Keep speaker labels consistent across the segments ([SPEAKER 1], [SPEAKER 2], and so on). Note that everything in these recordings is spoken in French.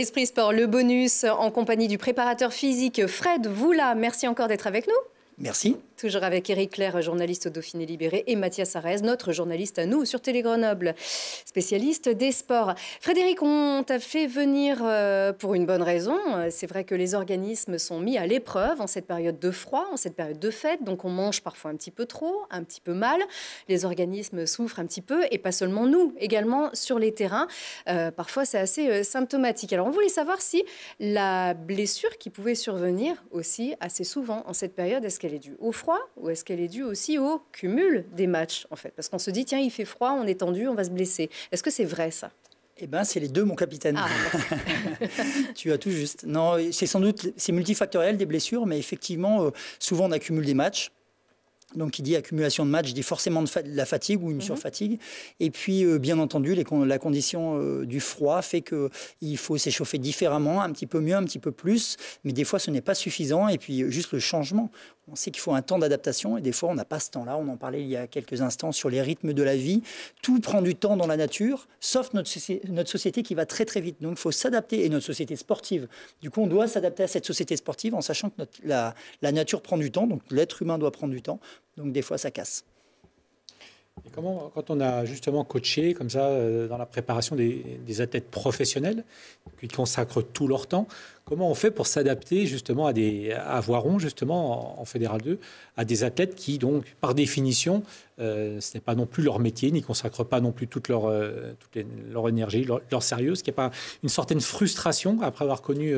[SPEAKER 1] Esprit Sport, le bonus en compagnie du préparateur physique Fred Voula. Merci encore d'être avec nous. Merci. Toujours avec Eric Clair, journaliste au Dauphiné Libéré, et Mathias Arez, notre journaliste à nous sur Télé Grenoble, spécialiste des sports. Frédéric, on t'a fait venir euh, pour une bonne raison. C'est vrai que les organismes sont mis à l'épreuve en cette période de froid, en cette période de fête, donc on mange parfois un petit peu trop, un petit peu mal. Les organismes souffrent un petit peu, et pas seulement nous, également sur les terrains. Euh, parfois, c'est assez euh, symptomatique. Alors, on voulait savoir si la blessure qui pouvait survenir aussi assez souvent en cette période, est-ce qu'elle est due au froid ou est-ce qu'elle est due aussi au cumul des matchs en fait Parce qu'on se dit tiens il fait froid, on est tendu, on va se blesser. Est-ce que c'est vrai ça eh bien,
[SPEAKER 2] c'est les deux, mon capitaine. Ah, tu as tout juste. Non, c'est sans doute, c'est multifactoriel des blessures, mais effectivement, euh, souvent on accumule des matchs. Donc, qui dit accumulation de matchs dit forcément de, la fatigue ou une mhm. surfatigue. Et puis, euh, bien entendu, la condition euh, du froid fait qu'il faut s'échauffer différemment, un petit peu mieux, un petit peu plus. Mais des fois, ce n'est pas suffisant. Et puis, juste le changement. On sait qu'il faut un temps d'adaptation et des fois, on n'a pas ce temps-là. On en parlait il y a quelques instants sur les rythmes de la vie. Tout prend du temps dans la nature, sauf notre, société qui va très très vite. Donc, il faut s'adapter et notre société sportive. Du coup, on doit s'adapter à cette société sportive en sachant que la nature prend du temps, donc l'être humain doit prendre du temps. Donc des fois, ça casse.
[SPEAKER 3] Et comment, quand on a justement coaché comme ça euh, dans la préparation des, athlètes professionnels qui consacrent tout leur temps, comment on fait pour s'adapter justement à des avoirons justement en, fédéral 2 à des athlètes qui donc par définition euh, ce n'est pas non plus leur métier, n'y consacrent pas non plus toute leur, euh, leur énergie, leur, sérieux, ce qui n'est pas une certaine frustration après avoir connu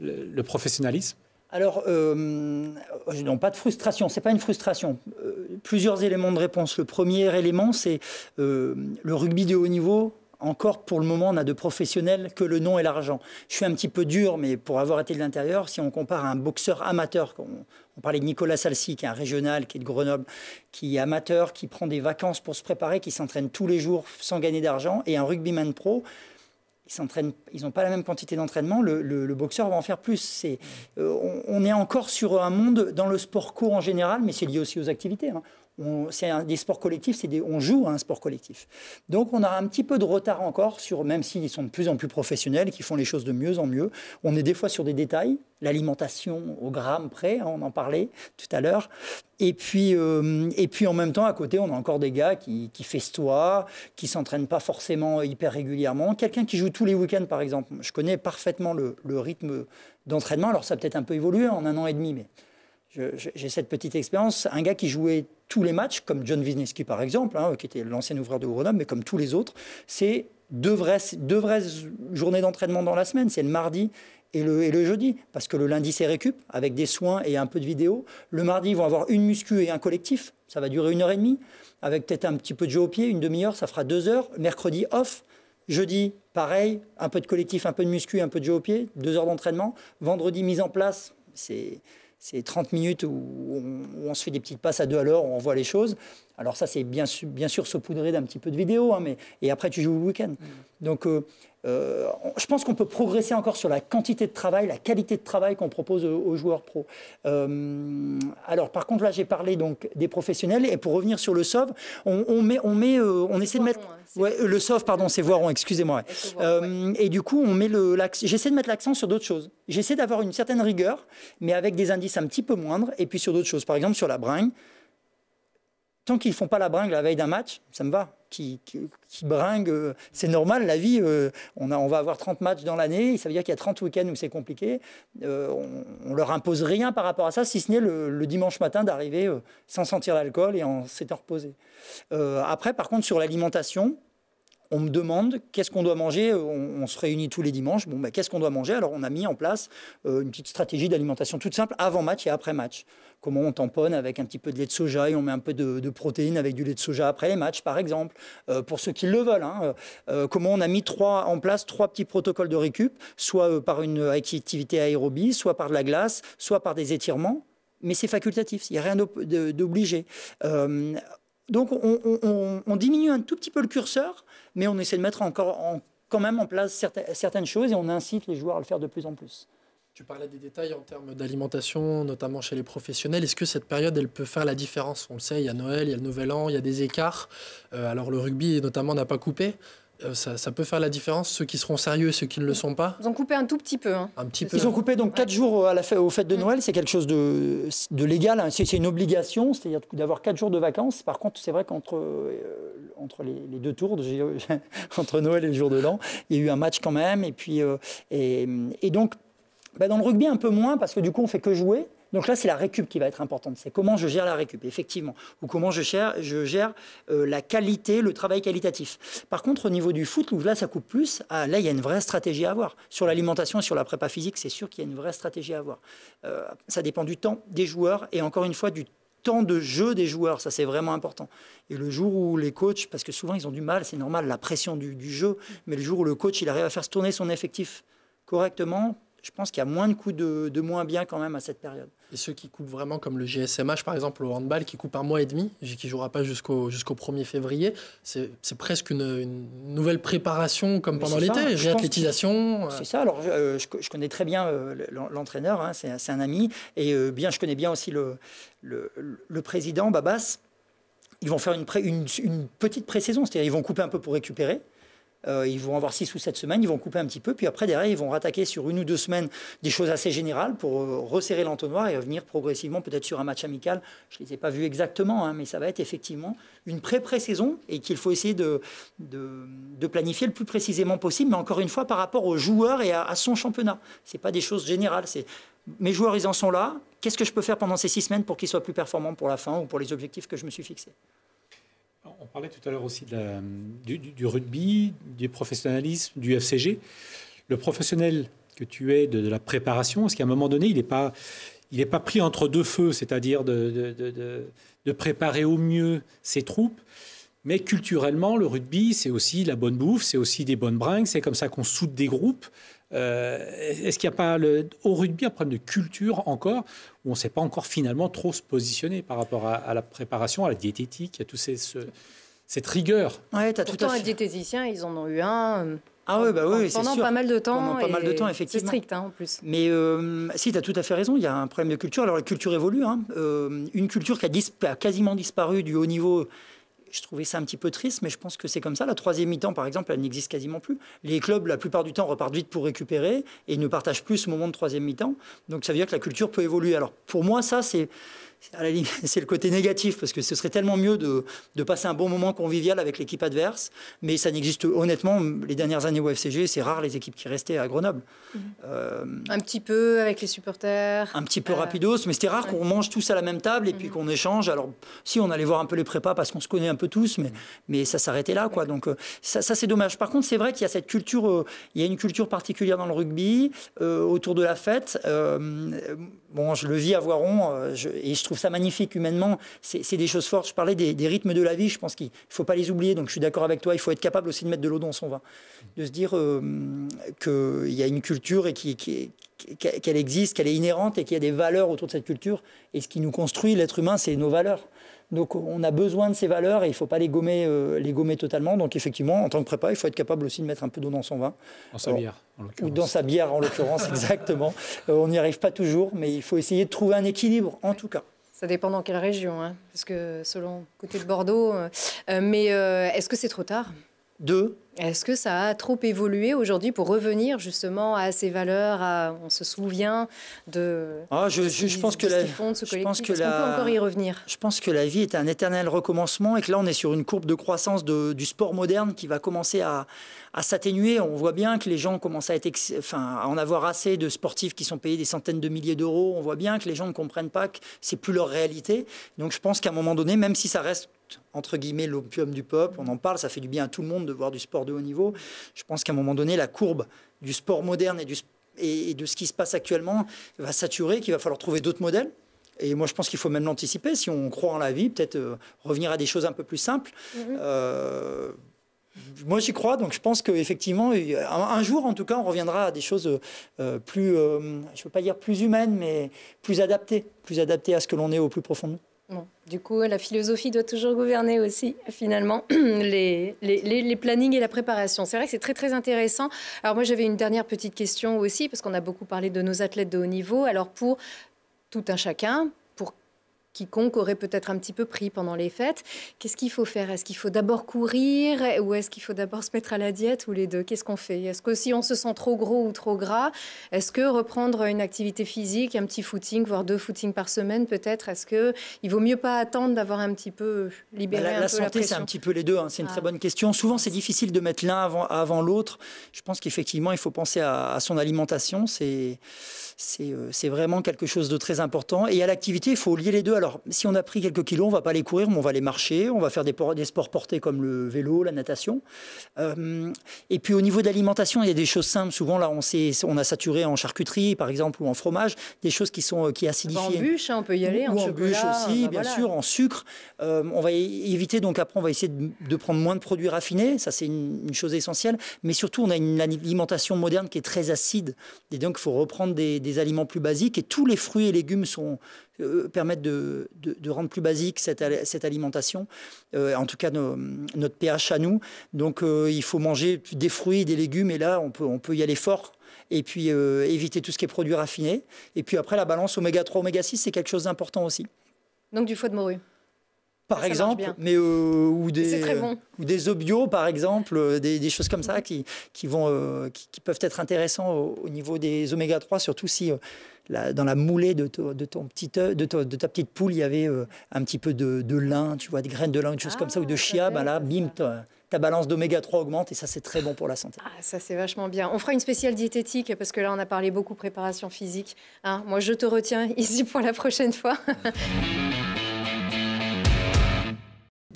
[SPEAKER 3] le professionnalisme.
[SPEAKER 2] Alors, euh, non, pas de frustration, c'est pas une frustration. Euh, plusieurs éléments de réponse. Le premier élément, c'est euh, le rugby de haut niveau. Encore pour le moment, on a de professionnels que le nom et l'argent. Je suis un petit peu dur, mais pour avoir été de l'intérieur, si on compare un boxeur amateur, on, on parlait de Nicolas Salsi, qui est un régional, qui est de Grenoble, qui est amateur, qui prend des vacances pour se préparer, qui s'entraîne tous les jours sans gagner d'argent, et un rugbyman pro, ils n'ont pas la même quantité d'entraînement, le, boxeur va en faire plus. Euh, on, est encore sur un monde, dans le sport court en général, mais c'est lié aussi aux activités. Hein c'est des sports collectifs, on joue à un sport collectif. Donc on a un petit peu de retard encore sur, même s'ils sont de plus en plus professionnels, qui font les choses de mieux en mieux. On est des fois sur des détails, l'alimentation au gramme près, hein, on en parlait tout à l'heure. Euh, et puis, en même temps, à côté, on a encore des gars qui, qui festoient, qui s'entraînent pas forcément hyper régulièrement. Quelqu'un qui joue tous les week-ends, par exemple. Je connais parfaitement le, le rythme d'entraînement. Alors ça peut-être un peu évolué en un an et demi, mais j'ai cette petite expérience, un gars qui jouait tous les matchs, comme John Wisniewski par exemple, hein, qui était l'ancien ouvreur de Grenoble, mais comme tous les autres, c'est deux vraies, journées d'entraînement dans la semaine, c'est le mardi et le, et le, jeudi, parce que le lundi c'est récup, avec des soins et un peu de vidéo. Le mardi, ils vont avoir une muscu et un collectif, ça va durer une heure et demie, avec peut-être un petit peu de jeu au pied, une demi-heure, ça fera deux heures. Mercredi, off. Jeudi, pareil, un peu de collectif, un peu de muscu, un peu de jeu au pied, deux heures d'entraînement. Vendredi, mise en place, c'est c'est 30 minutes où on, se fait des petites passes à deux à l'heure, on voit les choses. Alors ça, c'est bien, bien sûr saupoudré d'un petit peu de vidéo, hein, mais, et après, tu joues le week-end. Mm. Donc, euh, euh, je pense qu'on peut progresser encore sur la quantité de travail, la qualité de travail qu'on propose aux joueurs pro. Euh, alors, par contre, là, j'ai parlé donc des professionnels. Et pour revenir sur le SOV, on, met, on met, euh, on essaie de mettre hein, le SOV, pardon, c'est Voiron, excusez-moi. Et du coup, on met le, j'essaie de mettre l'accent sur d'autres choses. J'essaie d'avoir une certaine rigueur, mais avec des indices un petit peu moindres. Et puis sur d'autres choses, par exemple sur la bringue tant qu'ils ne font pas la bringue la veille d'un match, ça me va. Qui, qui, euh, c'est normal, la vie, euh, on, va avoir 30 matchs dans l'année, ça veut dire qu'il y a 30 week-ends où c'est compliqué. Euh, on, ne leur impose rien par rapport à ça, si ce n'est le, le, dimanche matin d'arriver sans sentir l'alcool et en s'étant reposé. après, par contre, sur l'alimentation, on me demande qu'est-ce qu'on doit manger, on, se réunit tous les dimanches, bon, ben, qu'est-ce qu'on doit manger Alors on a mis en place euh, une petite stratégie d'alimentation toute simple avant match et après match. Comment on tamponne avec un petit peu de lait de soja et on met un peu de, protéines avec du lait de soja après les matchs, par exemple, euh, pour ceux qui le veulent. Hein, euh, comment on a mis trois, en place trois petits protocoles de récup, soit par une activité aérobie, soit par de la glace, soit par des étirements mais c'est facultatif, il n'y a rien d'obligé donc on, diminue un tout petit peu le curseur, mais on essaie de mettre encore quand même en place certaines, choses et on incite les joueurs à le faire de plus en plus.
[SPEAKER 4] Tu parlais des détails en termes d'alimentation, notamment chez les professionnels. Est-ce que cette période, elle peut faire la différence On le sait, il y a Noël, il y a le Nouvel An, il y a des écarts. Euh, alors le rugby, notamment, n'a pas coupé. Euh, ça, peut faire la différence,
[SPEAKER 2] ceux qui seront sérieux et ceux qui ne le sont pas.
[SPEAKER 1] Ils ont coupé un tout petit peu. Hein.
[SPEAKER 2] Un petit peu. Ils ont coupé donc 4 jours euh, à la fête, de mm. Noël, c'est quelque chose de, de légal, hein. c'est une obligation, c'est-à-dire d'avoir 4 jours de vacances. Par contre, c'est vrai qu'entre euh, entre les, deux tours, entre Noël et le jour de l'an, il y a eu un match quand même. Et, puis, et, donc, bah, dans le rugby, un peu moins, parce que du coup, on fait que jouer. Donc là, c'est la récup qui va être importante. C'est comment je gère la récup, effectivement, ou comment je gère, je gère euh, la qualité, le travail qualitatif. Par contre, au niveau du foot, où là, ça coupe plus, ah, là, il y a une vraie stratégie à avoir. Sur l'alimentation et sur la prépa physique, c'est sûr qu'il y a une vraie stratégie à avoir. Euh, ça dépend du temps des joueurs et encore une fois du temps de jeu des joueurs, ça c'est vraiment important. Et le jour où les coachs, parce que souvent ils ont du mal, c'est normal, la pression du, du jeu, mais le jour où le coach il arrive à faire se tourner son effectif correctement je pense qu'il y a moins de coups de, moins bien quand même à cette période. Et ceux qui coupent vraiment, comme le GSMH par exemple au handball, qui coupe un mois et demi, qui ne jouera pas
[SPEAKER 4] jusqu'au jusqu'au 1er février, c'est presque une, nouvelle préparation comme pendant l'été, réathlétisation. Euh. C'est ça,
[SPEAKER 2] alors je, euh, connais très bien euh, l'entraîneur, hein, c'est un ami, et bien je connais bien aussi le, le, président Babas. Ils vont faire une, une, petite pré-saison, c'est-à-dire ils vont couper un peu pour récupérer. Euh, ils vont avoir six ou sept semaines, ils vont couper un petit peu, puis après, derrière, ils vont rattaquer sur une ou deux semaines des choses assez générales pour euh, resserrer l'entonnoir et revenir progressivement peut-être sur un match amical. Je ne les ai pas vus exactement, hein, mais ça va être effectivement une pré-pré-saison et qu'il faut essayer de, planifier le plus précisément possible, mais encore une fois, par rapport aux joueurs et à, son championnat. Ce pas des choses générales, mes joueurs, ils en sont là. Qu'est-ce que je peux faire pendant ces six semaines pour qu'ils soient plus performants pour la fin ou pour les objectifs que je me suis fixés
[SPEAKER 3] on parlait tout à l'heure aussi du, rugby, du professionnalisme, du FCG. Le professionnel que tu es de, la préparation, est-ce qu'à un moment donné, il n'est pas, pris entre deux feux, c'est-à-dire de, de préparer au mieux ses troupes mais culturellement, le rugby, c'est aussi la bonne bouffe, c'est aussi des bonnes bringues, c'est comme ça qu'on soude des groupes. Euh, est-ce qu'il n'y a pas le, au rugby un problème de culture encore où on ne sait pas encore finalement trop se positionner par rapport à, la préparation, à la diététique, à tous Ce, cette rigueur.
[SPEAKER 1] Ouais, as tout à fait. les ils en ont eu un. Euh,
[SPEAKER 2] ah bah oui, pendant sûr. pas mal de temps. Pendant pas mal de temps, effectivement. strict, hein, en plus. Mais euh, si, tu as tout à fait raison, il y a un problème de culture. Alors, la culture évolue. Hein. une culture qui a, quasiment disparu du haut niveau je trouvais ça un petit peu triste, mais je pense que c'est comme ça. La troisième mi-temps, par exemple, elle n'existe quasiment plus. Les clubs, la plupart du temps, repartent vite pour récupérer et ne partagent plus ce moment de troisième mi-temps. Donc ça veut dire que la culture peut évoluer. Alors pour moi, ça, c'est c'est le côté négatif, parce que ce serait tellement mieux de, passer un bon moment convivial avec l'équipe adverse, mais ça n'existe honnêtement, les dernières années au FCG, c'est rare les équipes qui restaient à Grenoble. Mhm. Euh, un petit peu avec les supporters. Un petit peu rapidos, mais c'était rare qu'on mange tous à la même table et puis mhm. qu'on échange. Alors, si, on allait voir un peu les prépas parce qu'on se connaît un peu tous, mais, mais ça s'arrêtait là, quoi. Donc, euh, ça, c'est dommage. Par contre, c'est vrai qu'il y a cette culture, euh, il y a une culture particulière dans le rugby, autour de la fête bon, je le vis à Voiron euh, et je trouve ça magnifique humainement. C'est des choses fortes. Je parlais des, rythmes de la vie, je pense qu'il ne faut pas les oublier. Donc je suis d'accord avec toi, il faut être capable aussi de mettre de l'eau dans son vin. De se dire euh, qu'il y a une culture et qu'elle existe, qu'elle est inhérente et qu'il y a des valeurs autour de cette culture. Et ce qui nous construit, l'être humain, c'est nos valeurs. Donc on a besoin de ces valeurs et il ne faut pas euh, les gommer, totalement. Donc effectivement, en tant que prépa, il faut être capable aussi de mettre un peu d'eau dans son vin. Dans sa bière,
[SPEAKER 3] en Ou dans sa bière,
[SPEAKER 2] en l'occurrence, exactement. Euh, on n'y arrive pas toujours, mais il faut essayer de trouver un équilibre, en tout cas.
[SPEAKER 1] Ça dépend dans quelle région, hein, parce que selon côté de Bordeaux. Euh, mais est-ce que c'est trop tard Deux. Est-ce que ça a trop évolué aujourd'hui pour revenir justement à ces valeurs On se souvient de.
[SPEAKER 2] Ah, je, je, pense de, ce que la.
[SPEAKER 1] Je pense que peut encore y revenir.
[SPEAKER 2] Je pense que la vie est un éternel recommencement et que là on est sur une courbe de croissance du sport moderne qui va commencer à, s'atténuer. On voit bien que les gens commencent à être, en avoir assez de sportifs qui sont payés des centaines de milliers d'euros. On voit bien que les gens ne comprennent pas que c'est plus leur réalité. Donc je pense qu'à un moment donné, même si ça reste entre guillemets l'opium du peuple, On en parle, ça fait du bien à tout le monde de voir du sport de haut niveau. Je pense qu'à un moment donné, la courbe du sport moderne et, du, et de ce qui se passe actuellement va saturer, qu'il va falloir trouver d'autres modèles. Et moi, je pense qu'il faut même l'anticiper. Si on croit en la vie, peut-être euh, revenir à des choses un peu plus simples. Mm-hmm. Euh, moi, j'y crois. Donc, je pense qu'effectivement, un, un jour, en tout cas, on reviendra à des choses euh, plus, je ne veux pas dire plus humaines, mais plus adaptées, plus adaptées à ce que l'on est au plus profond
[SPEAKER 1] du coup, la philosophie doit toujours gouverner aussi, finalement, les, les, plannings et la préparation. C'est vrai que c'est très, très intéressant. Alors, moi, j'avais une dernière petite question aussi, parce qu'on a beaucoup parlé de nos athlètes de haut niveau. Alors, pour tout un chacun, quiconque aurait peut-être un petit peu pris pendant les fêtes. Qu'est-ce qu'il faut faire Est-ce qu'il faut d'abord courir ou est-ce qu'il faut d'abord se mettre à la diète ou les deux Qu'est-ce qu'on fait Est-ce que si on se sent trop gros ou trop gras, est-ce que reprendre une activité physique, un petit footing, voire deux footings par semaine peut-être, est-ce que il vaut mieux pas attendre d'avoir un petit peu libéré bah, la, pression la santé, c'est un
[SPEAKER 2] petit peu les deux. Hein, c'est une très ah. bonne question. Souvent, c'est difficile de mettre l'un avant, l'autre. Je pense qu'effectivement, il faut penser à, son alimentation. C'est euh, c'est vraiment quelque chose de très important. Et à l'activité, il faut lier les deux alors, si on a pris quelques kilos, on ne va pas les courir, mais on va les marcher, on va faire des, sports portés comme le vélo, la natation. Euh, et puis au niveau de l'alimentation, il y a des choses simples. Souvent, là, on, on a saturé en charcuterie, par exemple, ou en fromage, des choses qui sont euh, qui acidifient. En bûche,
[SPEAKER 1] hein, on peut y aller, en, en bûche bah aussi, bien sûr,
[SPEAKER 2] en sucre. Euh, on va éviter, donc après, on va essayer de, prendre moins de produits raffinés, ça c'est une, chose essentielle. Mais surtout, on a une alimentation moderne qui est très acide, et donc il faut reprendre des, des aliments plus basiques. Et tous les fruits et légumes sont euh, permettre de, de, rendre plus basique cette, cette alimentation, euh, en tout cas notre pH à nous. Donc euh, il faut manger des fruits, des légumes, et là on peut, on peut y aller fort et puis éviter tout ce qui est produit raffiné. Et puis après la balance oméga 3, oméga 6, c'est quelque chose d'important aussi. Donc du foie de morue par exemple, mais ou des ou des œufs bio par exemple, des, choses comme ça mhm. qui qui vont qui, peuvent être intéressants au, niveau des oméga 3 surtout si dans la moulée de, ton petit, euh, de, ta petite poule, il y avait euh, un petit peu de, lin, tu vois, des graines de lin, une chose comme ça, ou de ah, chia, ben là, bim, ta balance d'oméga 3 augmente et ça c'est très bon pour la santé. Ah,
[SPEAKER 1] ça c'est vachement bien. On fera une spéciale diététique parce que là on a parlé beaucoup préparation physique. Hein. Moi je te retiens ici pour la prochaine fois.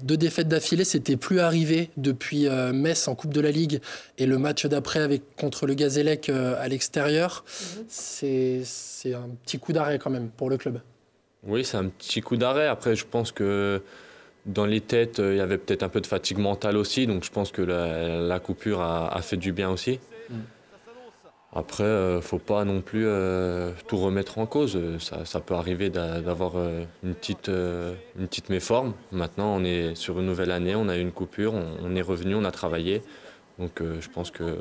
[SPEAKER 4] Deux défaites d'affilée, c'était plus arrivé depuis euh, Metz en Coupe de la Ligue et le match d'après avec contre le Gazélec euh, à l'extérieur. Mhm. C'est un petit coup d'arrêt quand même pour le club.
[SPEAKER 5] Oui, c'est un petit coup d'arrêt. Après, je pense que dans les têtes, euh, il y avait peut-être un peu de fatigue mentale aussi. Donc, je pense que la, coupure a, fait du bien aussi. Mm. Après, ne euh, faut pas non plus euh, tout remettre en cause. Euh, ça, ça peut arriver d'avoir une, petite, une petite méforme. Maintenant, on est sur une nouvelle année, on a eu une coupure, on, est revenu, on a travaillé. Donc je pense que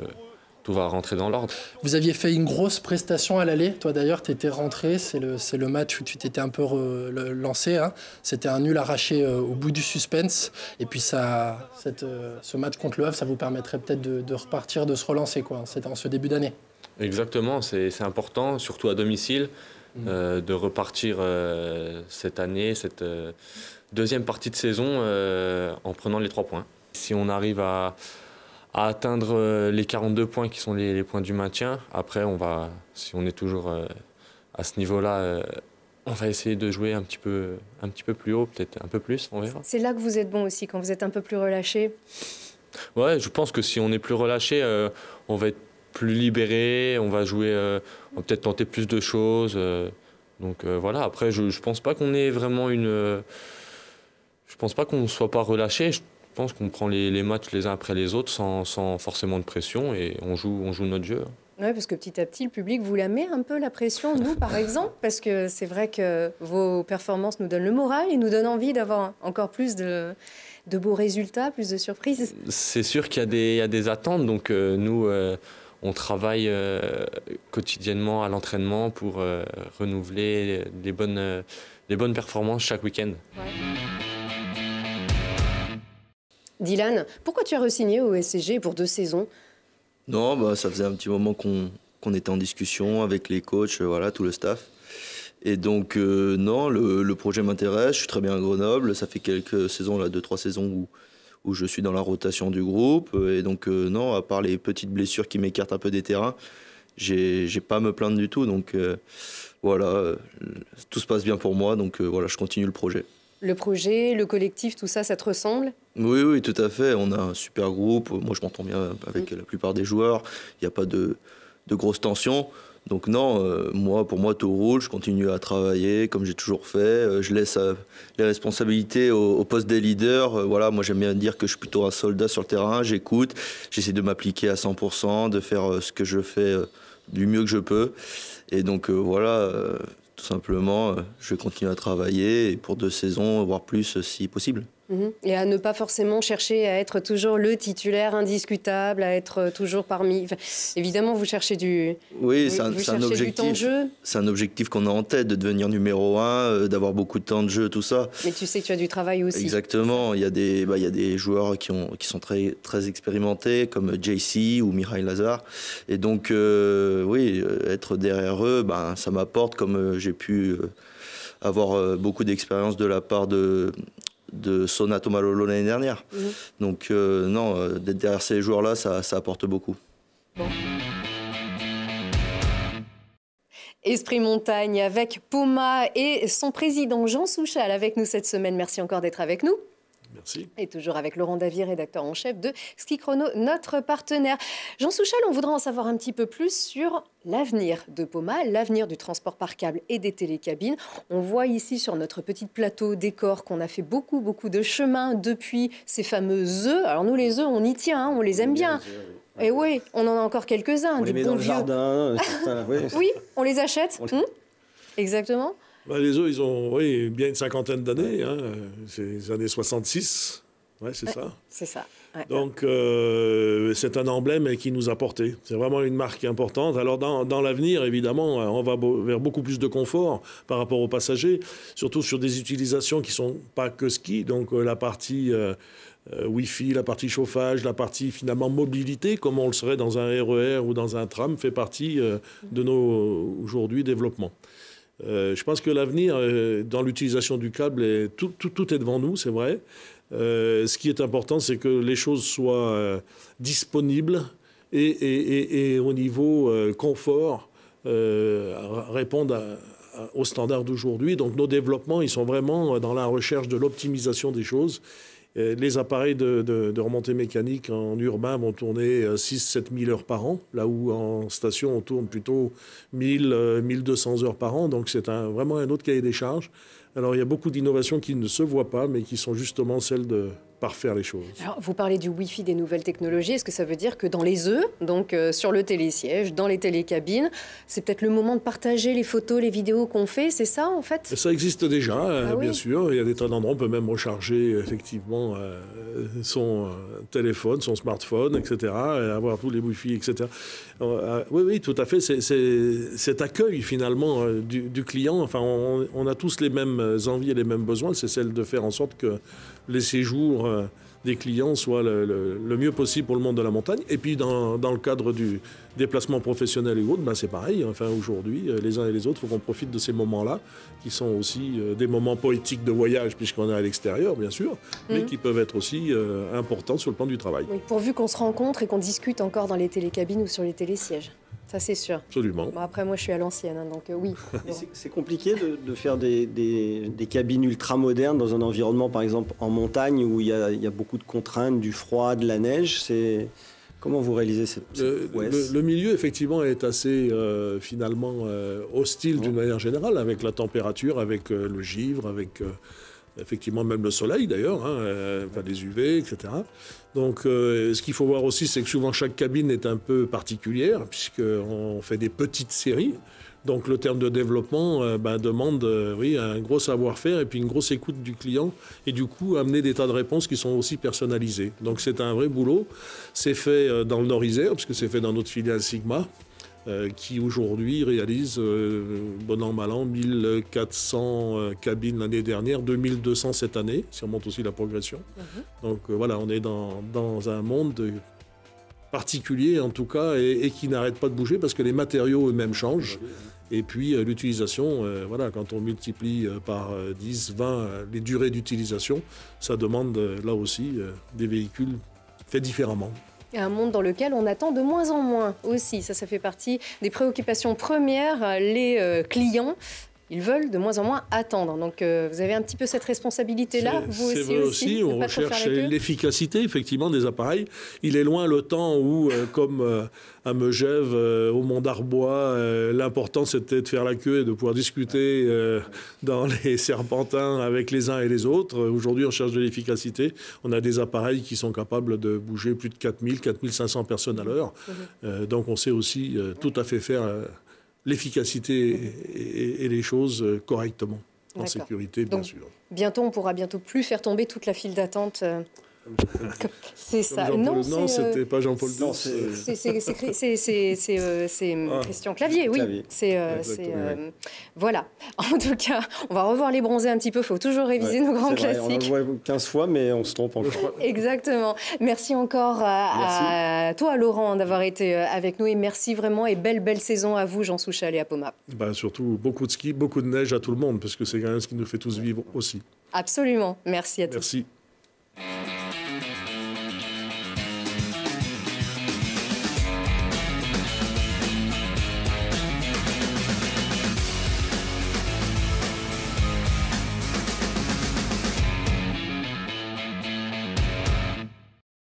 [SPEAKER 5] tout va rentrer dans l'ordre.
[SPEAKER 4] Vous aviez fait une grosse prestation à l'aller. Toi d'ailleurs, tu étais rentré. C'est le, le, match où tu t'étais un peu relancé. Hein. C'était un nul arraché au bout du suspense. Et puis ça, cette, ce match contre le Havre, ça vous permettrait peut-être de, repartir, de se relancer quoi, en ce début d'année.
[SPEAKER 5] Exactement, c'est important, surtout à domicile, mmh. euh, de repartir euh, cette année, cette euh, deuxième partie de saison en prenant les trois points. Si on arrive à, à atteindre les 42 points qui sont les, points du maintien, après, on va, si on est toujours à ce niveau-là, on va essayer de jouer un petit peu, un petit peu plus haut, peut-être un peu plus,
[SPEAKER 1] C'est là que vous êtes bon aussi, quand vous êtes un peu plus relâché
[SPEAKER 5] Ouais, je pense que si on est plus relâché, on va être plus libéré, on va jouer, euh, on va peut-être tenter plus de choses. Euh. donc euh, voilà, après, je, pense pas qu'on ait vraiment une. je pense pas qu'on soit pas relâché. Je pense qu'on prend les, matchs les uns après les autres sans, sans, forcément de pression et on joue, on joue notre jeu. Hein. Oui,
[SPEAKER 1] parce que petit à petit, le public vous la met un peu la pression, nous par exemple, parce que c'est vrai que vos performances nous donnent le moral et nous donnent envie d'avoir encore plus de, beaux résultats, plus de surprises.
[SPEAKER 5] C'est sûr qu'il y, a des attentes, donc nous, on travaille euh, quotidiennement à l'entraînement pour euh, renouveler les bonnes, les euh, bonnes performances chaque week-end.
[SPEAKER 1] Dylan, pourquoi tu as re au SCG pour deux saisons
[SPEAKER 6] Non, bah, ça faisait un petit moment qu'on était en discussion avec les coachs, voilà, tout le staff. Et donc, non, le, le projet m'intéresse. Je suis très bien à Grenoble. Ça fait quelques saisons, là, deux, trois saisons où où je suis dans la rotation du groupe. Et donc, euh, non, à part les petites blessures qui m'écartent un peu des terrains, j'ai pas à me plaindre du tout. Donc, euh, voilà, euh, tout se passe bien pour moi. Donc, voilà, je continue le projet.
[SPEAKER 1] Le projet, le collectif, tout ça, ça te ressemble
[SPEAKER 6] Oui, oui, tout à fait. On a un super groupe. Moi, je m'entends bien avec mm. la plupart des joueurs. Il n'y a pas de, de grosses tensions. Donc non, euh, moi, pour moi, tout roule, je continue à travailler comme j'ai toujours fait, euh, je laisse euh, les responsabilités au, poste des leaders. voilà, moi j'aime bien dire que je suis plutôt un soldat sur le terrain, j'écoute, j'essaie de m'appliquer à 100%, de faire ce que je fais du mieux que je peux. Et donc voilà, tout simplement, je continue à travailler pour deux saisons, voire plus si possible.
[SPEAKER 1] Mm-hmm. Et à ne pas forcément chercher à être toujours le titulaire indiscutable, à être euh, toujours parmi. évidemment, vous cherchez du.
[SPEAKER 6] Oui, c'est un, objectif. C'est un objectif qu'on a en tête de devenir numéro un, euh, d'avoir beaucoup de temps de jeu, tout ça.
[SPEAKER 1] Mais tu sais que tu as du travail aussi.
[SPEAKER 6] Exactement. Il y a des, bah, il y a des joueurs qui ont, qui sont très, très expérimentés, comme JC ou Mihail Lazar. Et donc, euh, oui, être derrière eux, ben ça m'apporte comme j'ai pu avoir beaucoup d'expérience de la part de de Sonato Malolo l'année dernière. Mhm. Donc euh, non, euh, d'être derrière ces joueurs-là, ça, ça, apporte beaucoup.
[SPEAKER 1] Esprit Montagne avec Poma et son président Jean Souchal avec nous cette semaine. Merci encore d'être avec nous. Et toujours avec Laurent Davy, rédacteur en chef de Ski Chrono, notre partenaire. Jean Souchal, on voudra en savoir un petit peu plus sur l'avenir de Poma, l'avenir du transport par câble et des télécabines. On voit ici sur notre petit plateau décor qu'on a fait beaucoup, beaucoup de chemin depuis ces fameux œufs. Alors nous, les œufs, on y tient, hein, on les aime bien. et eh oui, on en a encore quelques-uns. On des les dans le
[SPEAKER 6] jardin. oui.
[SPEAKER 1] on les achète. Hmm Exactement.
[SPEAKER 7] Ben, les œufs, ils ont bien une cinquantaine d'années. Hein. C'est les années 66. c'est ça.
[SPEAKER 2] C'est ça. Donc,
[SPEAKER 7] euh, c'est un emblème qui nous a porté. C'est vraiment une marque importante. Alors, dans, dans l'avenir, évidemment, on va vers beaucoup plus de confort par rapport aux passagers, surtout sur des utilisations qui ne sont pas que ski. Donc, euh, la partie euh, Wi-Fi, la partie chauffage, la partie finalement mobilité, comme on le serait dans un RER e ou dans un tram, fait partie de nos aujourd'hui développements. Euh, je pense que l'avenir euh, dans l'utilisation du câble, tout, est devant nous, c'est vrai. Euh, ce qui est important, c'est que les choses soient disponibles et, au niveau confort répondent aux standards d'aujourd'hui. Donc nos développements, ils sont vraiment dans la recherche de l'optimisation des choses les appareils de, remontée mécanique en urbain vont tourner 6-7 euh, 000 heures par an, là où en station on tourne plutôt 1000, 1200 euh, heures par an. Donc c'est vraiment un autre cahier des charges. Alors il y a beaucoup d'innovations qui ne se voient pas, mais qui sont justement celles de, par faire les choses.
[SPEAKER 1] vous parlez du Wi-Fi des nouvelles technologies. Est-ce que ça veut dire que dans les œufs, donc euh, sur le télésiège, dans les télécabines, c'est peut-être le moment de partager les photos, les vidéos qu'on fait C'est ça, en fait
[SPEAKER 7] Ça existe déjà, ah euh, bien sûr. Il y a des tas d'endroits, on peut même recharger effectivement euh, son téléphone, son smartphone, etc. avoir tous les Wi-Fi, etc. oui, oui, tout à fait. C'est cet accueil, finalement, du, client. Enfin, on a tous les mêmes envies et les mêmes besoins. C'est celle de faire en sorte que les séjours euh, des clients soient le, mieux possible pour le monde de la montagne. Et puis dans, le cadre du déplacement professionnel et autres, ben, c'est pareil. Enfin aujourd'hui, euh, les uns et les autres, il faut qu'on profite de ces moments-là, qui sont aussi euh, des moments poétiques de voyage, puisqu'on est à l'extérieur, bien sûr, mais mhm. qui peuvent être aussi importants sur le plan du travail.
[SPEAKER 1] pourvu qu'on se rencontre et qu'on discute encore dans les télécabines ou sur les télésièges. Ça, c'est sûr. Absolument. après, moi, je suis à l'ancienne, hein, donc euh, oui.
[SPEAKER 6] C'est compliqué de, faire des, des, cabines ultra modernes dans un environnement, par exemple, en montagne, où il y a, beaucoup de contraintes, du froid, de la neige. C'est Comment vous réalisez cette, le,
[SPEAKER 7] milieu, effectivement, est assez, euh, finalement, euh, hostile d'une manière générale, avec la température, avec le givre, avec effectivement même le soleil d'ailleurs, hein, euh, des UV, etc. Donc euh, ce qu'il faut voir aussi, c'est que souvent chaque cabine est un peu particulière, puisqu'on fait des petites séries. Donc le terme de développement euh, ben, demande oui, un gros savoir-faire et puis une grosse écoute du client et du coup amener des tas de réponses qui sont aussi personnalisées. Donc c'est un vrai boulot. C'est fait dans le Nord-Isère, puisque c'est fait dans notre filiale Sigma. Euh, qui aujourd'hui réalise, euh, bon an, mal an, 1400 euh, cabines l'année dernière, 2200 cette année, si on monte aussi la progression. Mhm. Donc voilà, on est dans, un monde particulier en tout cas et, qui n'arrête pas de bouger parce que les matériaux eux-mêmes changent. Et puis l'utilisation, voilà, quand on multiplie par 10, 20 les durées d'utilisation, ça demande là aussi des véhicules faits différemment
[SPEAKER 1] un monde dans lequel on attend de moins en moins aussi. Ça, ça fait partie des préoccupations premières, euh, les euh, clients ils veulent de moins en moins attendre. Donc euh, vous avez un petit peu cette responsabilité-là, vous aussi. C'est vrai aussi, on recherche
[SPEAKER 7] l'efficacité effectivement des appareils. Il est loin le temps où, euh, comme euh, à Megève, au Mont d'Arbois, l'important c'était de faire la queue et de pouvoir discuter dans les serpentins avec les uns et les autres. Aujourd'hui, on cherche de l'efficacité. On a des appareils qui sont capables de bouger plus de 4000, 4500 personnes à l'heure. Mhm. donc on sait aussi tout à fait faire l'efficacité et, les choses euh, correctement, en sécurité, bien sûr.
[SPEAKER 1] Bientôt, on pourra bientôt plus faire tomber toute la file d'attente. Euh, c'est ça. Non, euh, c'était
[SPEAKER 7] pas Jean-Paul II. C'est
[SPEAKER 1] Christian Clavier, oui. C'est euh, euh, voilà. En tout cas, on va revoir les bronzés un petit peu. Il faut toujours réviser nos grands classiques.
[SPEAKER 6] on en voit 15 fois, mais on se trompe encore.
[SPEAKER 1] Exactement. Merci encore à, toi, Laurent, d'avoir été avec nous et merci vraiment et belle belle saison à vous, Jean Souchal et à Poma.
[SPEAKER 7] Bah, surtout beaucoup de ski, beaucoup de neige à tout le monde parce que c'est quand même ce qui nous fait tous vivre aussi.
[SPEAKER 1] Absolument. Merci à tous.
[SPEAKER 7] Merci.